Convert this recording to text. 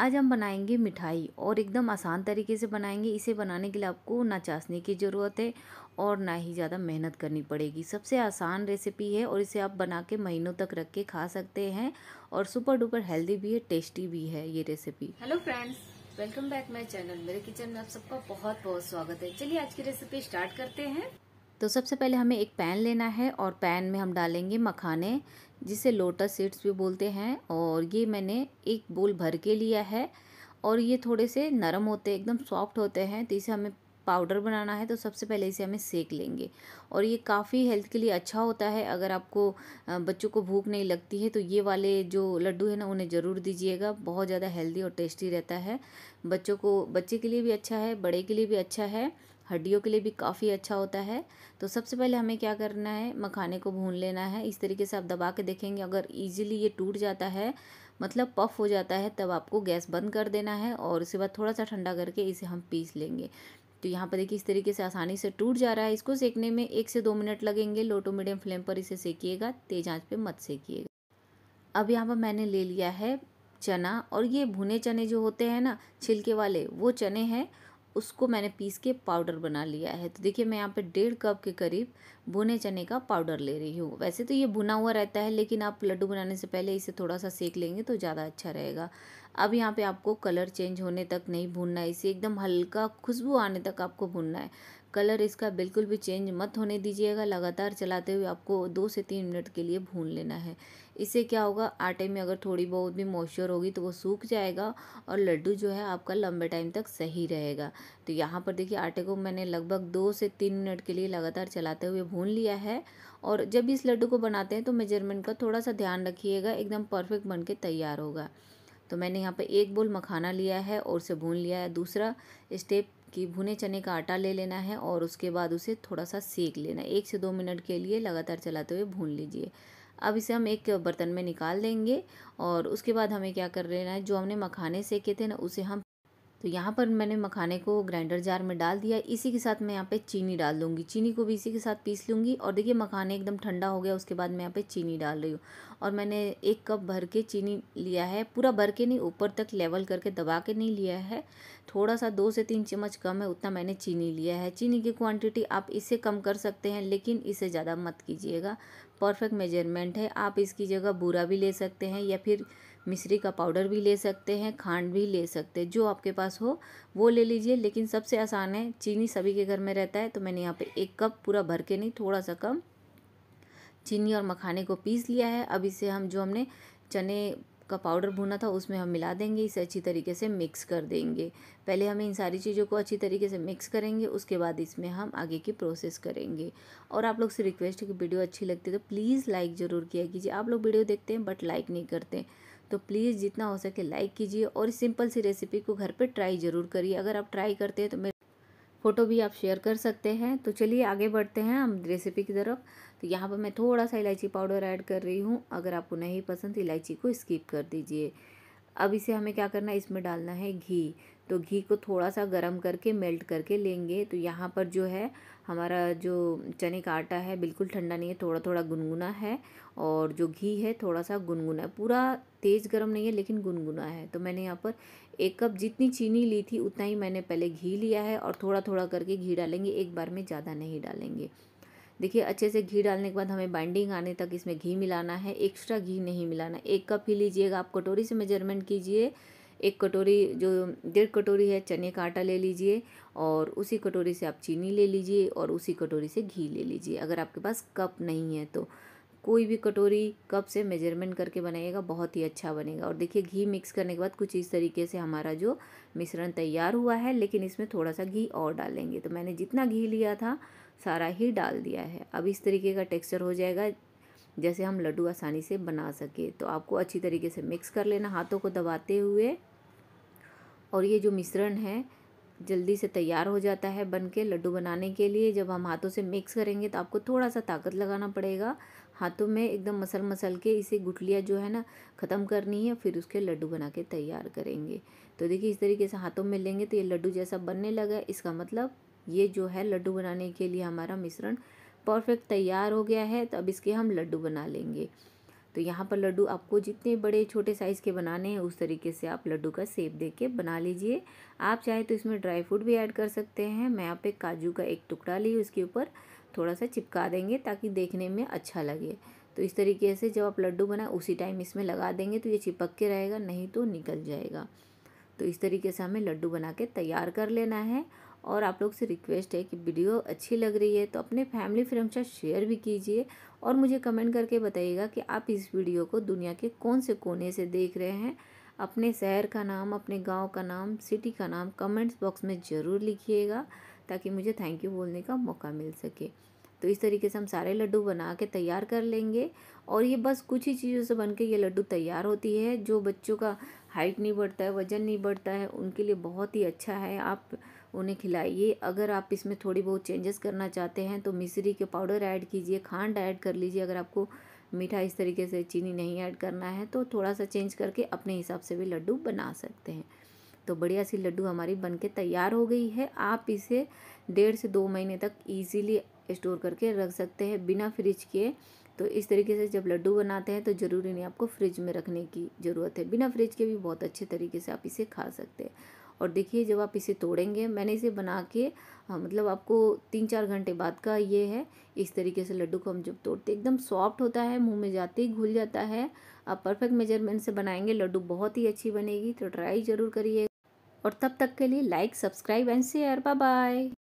आज हम बनाएंगे मिठाई और एकदम आसान तरीके से बनाएंगे इसे बनाने के लिए आपको ना चाशनी की ज़रूरत है और ना ही ज़्यादा मेहनत करनी पड़ेगी सबसे आसान रेसिपी है और इसे आप बना के महीनों तक रख के खा सकते हैं और सुपर डुपर हेल्दी भी है टेस्टी भी है ये recipe hello friends welcome back my channel मेरे किचन में आप सबका बहुत बहुत स्वागत है चलिए आज की रेसिपी स्टार्ट करते हैं तो सबसे पहले हमें एक पैन लेना है और पैन में हम डालेंगे मखाने जिसे लोटस सीड्स भी बोलते हैं और ये मैंने एक बोल भर के लिया है और ये थोड़े से नरम होते हैं एकदम सॉफ्ट होते हैं तो इसे हमें पाउडर बनाना है तो सबसे पहले इसे हमें सेक लेंगे और ये काफ़ी हेल्थ के लिए अच्छा होता है अगर आपको बच्चों को भूख नहीं लगती है तो ये वाले जो लड्डू है ना उन्हें ज़रूर दीजिएगा बहुत ज़्यादा हेल्दी और टेस्टी रहता है बच्चों को बच्चे के लिए भी अच्छा है बड़े के लिए भी अच्छा है हड्डियों के लिए भी काफ़ी अच्छा होता है तो सबसे पहले हमें क्या करना है मखाने को भून लेना है इस तरीके से आप दबा के देखेंगे अगर ईजिली ये टूट जाता है मतलब पफ हो जाता है तब आपको गैस बंद कर देना है और उसके बाद थोड़ा सा ठंडा करके इसे हम पीस लेंगे तो यहाँ पर देखिए इस तरीके से आसानी से टूट जा रहा है इसको सेकने में एक से दो मिनट लगेंगे लो टू मीडियम फ्लेम पर इसे सेकिएगा तेज आंच पे मत सेकिएगा अब यहाँ पर मैंने ले लिया है चना और ये भुने चने जो होते हैं ना छिलके वाले वो चने हैं उसको मैंने पीस के पाउडर बना लिया है तो देखिए मैं यहाँ पे डेढ़ कप के करीब भुने चने का पाउडर ले रही हूँ वैसे तो ये भुना हुआ रहता है लेकिन आप लड्डू बनाने से पहले इसे थोड़ा सा सेक लेंगे तो ज़्यादा अच्छा रहेगा अब यहाँ पे आपको कलर चेंज होने तक नहीं भूनना है इसे एकदम हल्का खुशबू आने तक आपको भूनना है कलर इसका बिल्कुल भी चेंज मत होने दीजिएगा लगातार चलाते हुए आपको दो से तीन मिनट के लिए भून लेना है इससे क्या होगा आटे में अगर थोड़ी बहुत भी मॉइस्चर होगी तो वो सूख जाएगा और लड्डू जो है आपका लंबे टाइम तक सही रहेगा तो यहाँ पर देखिए आटे को मैंने लगभग दो से तीन मिनट के लिए लगातार चलाते हुए भून लिया है और जब इस लड्डू को बनाते हैं तो मेजरमेंट का थोड़ा सा ध्यान रखिएगा एकदम परफेक्ट बन के तैयार होगा तो मैंने यहाँ पर एक बोल मखाना लिया है और उसे भून लिया है दूसरा स्टेप कि भुने चने का आटा ले लेना है और उसके बाद उसे थोड़ा सा सेक लेना एक से दो मिनट के लिए लगातार चलाते हुए भून लीजिए अब इसे हम एक बर्तन में निकाल देंगे और उसके बाद हमें क्या कर लेना है जो हमने मखाने सेके थे ना उसे हम तो यहाँ पर मैंने मखाने को ग्राइंडर जार में डाल दिया इसी के साथ मैं यहाँ पे चीनी डाल दूँगी चीनी को भी इसी के साथ पीस लूँगी और देखिए मखाने एकदम ठंडा हो गया उसके बाद मैं यहाँ पे चीनी डाल रही हूँ और मैंने एक कप भर के चीनी लिया है पूरा भर के नहीं ऊपर तक लेवल करके दबा के नहीं लिया है थोड़ा सा दो से तीन चम्मच कम है उतना मैंने चीनी लिया है चीनी की क्वांटिटी आप इससे कम कर सकते हैं लेकिन इससे ज़्यादा मत कीजिएगा परफेक्ट मेजरमेंट है आप इसकी जगह बूरा भी ले सकते हैं या फिर मिश्री का पाउडर भी ले सकते हैं खांड भी ले सकते हैं जो आपके पास हो वो ले लीजिए लेकिन सबसे आसान है चीनी सभी के घर में रहता है तो मैंने यहाँ पे एक कप पूरा भर के नहीं थोड़ा सा कम चीनी और मखाने को पीस लिया है अब इसे हम जो हमने चने का पाउडर भुना था उसमें हम मिला देंगे इसे अच्छी तरीके से मिक्स कर देंगे पहले हमें इन सारी चीज़ों को अच्छी तरीके से मिक्स करेंगे उसके बाद इसमें हम आगे की प्रोसेस करेंगे और आप लोग से रिक्वेस्ट है कि वीडियो अच्छी लगती है तो प्लीज़ लाइक ज़रूर किया कीजिए आप लोग वीडियो देखते हैं बट लाइक नहीं करते तो प्लीज़ जितना हो सके लाइक कीजिए और इस सिंपल सी रेसिपी को घर पर ट्राई ज़रूर करिए अगर आप ट्राई करते हैं तो मेरे फ़ोटो भी आप शेयर कर सकते हैं तो चलिए आगे बढ़ते हैं हम रेसिपी की तरफ तो यहाँ पर मैं थोड़ा सा इलायची पाउडर ऐड कर रही हूँ अगर आपको नहीं पसंद तो इलायची को स्किप कर दीजिए अब इसे हमें क्या करना है इसमें डालना है घी तो घी को थोड़ा सा गर्म करके मेल्ट करके लेंगे तो यहाँ पर जो है हमारा जो चने का आटा है बिल्कुल ठंडा नहीं है थोड़ा थोड़ा गुनगुना है और जो घी है थोड़ा सा गुनगुना है पूरा तेज़ गर्म नहीं है लेकिन गुनगुना है तो मैंने यहाँ पर एक कप जितनी चीनी ली थी उतना ही मैंने पहले घी लिया है और थोड़ा थोड़ा करके घी डालेंगे एक बार में ज़्यादा नहीं डालेंगे देखिए अच्छे से घी डालने के बाद हमें बाइंडिंग आने तक इसमें घी मिलाना है एक्स्ट्रा घी नहीं मिलाना एक कप ही लीजिएगा आप कटोरी से मेजरमेंट कीजिए एक कटोरी जो डेढ़ कटोरी है चने का आटा ले लीजिए और उसी कटोरी से आप चीनी ले लीजिए और उसी कटोरी से घी ले लीजिए अगर आपके पास कप नहीं है तो कोई भी कटोरी कप से मेजरमेंट करके बनाइएगा बहुत ही अच्छा बनेगा और देखिए घी मिक्स करने के बाद कुछ इस तरीके से हमारा जो मिश्रण तैयार हुआ है लेकिन इसमें थोड़ा सा घी और डालेंगे तो मैंने जितना घी लिया था सारा ही डाल दिया है अब इस तरीके का टेक्सचर हो जाएगा जैसे हम लड्डू आसानी से बना सके तो आपको अच्छी तरीके से मिक्स कर लेना हाथों को दबाते हुए और ये जो मिश्रण है जल्दी से तैयार हो जाता है बन के लड्डू बनाने के लिए जब हम हाथों से मिक्स करेंगे तो आपको थोड़ा सा ताकत लगाना पड़ेगा हाथों में एकदम मसल मसल के इसे गुटलियाँ जो है ना ख़त्म करनी है फिर उसके लड्डू बना के तैयार करेंगे तो देखिए इस तरीके से हाथों में लेंगे तो ये लड्डू जैसा बनने लगा इसका मतलब ये जो है लड्डू बनाने के लिए हमारा मिश्रण परफेक्ट तैयार हो गया है तो अब इसके हम लड्डू बना लेंगे तो यहाँ पर लड्डू आपको जितने बड़े छोटे साइज़ के बनाने हैं उस तरीके से आप लड्डू का सेप दे के बना लीजिए आप चाहे तो इसमें ड्राई फ्रूट भी ऐड कर सकते हैं मैं यहाँ पे काजू का एक टुकड़ा ली उसके ऊपर थोड़ा सा चिपका देंगे ताकि देखने में अच्छा लगे तो इस तरीके से जब आप लड्डू बनाए उसी टाइम इसमें लगा देंगे तो ये चिपक के रहेगा नहीं तो निकल जाएगा तो इस तरीके से हमें लड्डू बना के तैयार कर लेना है और आप लोग से रिक्वेस्ट है कि वीडियो अच्छी लग रही है तो अपने फैमिली फ्रेंड साथ शेयर भी कीजिए और मुझे कमेंट करके बताइएगा कि आप इस वीडियो को दुनिया के कौन से कोने से देख रहे हैं अपने शहर का नाम अपने गांव का नाम सिटी का नाम कमेंट्स बॉक्स में ज़रूर लिखिएगा ताकि मुझे थैंक यू बोलने का मौका मिल सके तो इस तरीके से हम सारे लड्डू बना के तैयार कर लेंगे और ये बस कुछ ही चीज़ों से बन के ये लड्डू तैयार होती है जो बच्चों का हाइट नहीं बढ़ता है वज़न नहीं बढ़ता है उनके लिए बहुत ही अच्छा है आप उन्हें खिलाइए अगर आप इसमें थोड़ी बहुत चेंजेस करना चाहते हैं तो मिसरी के पाउडर ऐड कीजिए खांड ऐड कर लीजिए अगर आपको मीठा इस तरीके से चीनी नहीं ऐड करना है तो थोड़ा सा चेंज करके अपने हिसाब से भी लड्डू बना सकते हैं तो बढ़िया सी लड्डू हमारी बन के तैयार हो गई है आप इसे डेढ़ से दो महीने तक ईजीली स्टोर करके रख सकते हैं बिना फ्रिज के तो इस तरीके से जब लड्डू बनाते हैं तो ज़रूरी नहीं आपको फ्रिज में रखने की ज़रूरत है बिना फ्रिज के भी बहुत अच्छे तरीके से आप इसे खा सकते हैं और देखिए जब आप इसे तोड़ेंगे मैंने इसे बना के हाँ, मतलब आपको तीन चार घंटे बाद का ये है इस तरीके से लड्डू को हम जब तोड़ते एकदम सॉफ्ट होता है मुंह में जाते ही घुल जाता है आप परफेक्ट मेजरमेंट से बनाएंगे लड्डू बहुत ही अच्छी बनेगी तो ट्राई ज़रूर करिए और तब तक के लिए like subscribe and share bye bye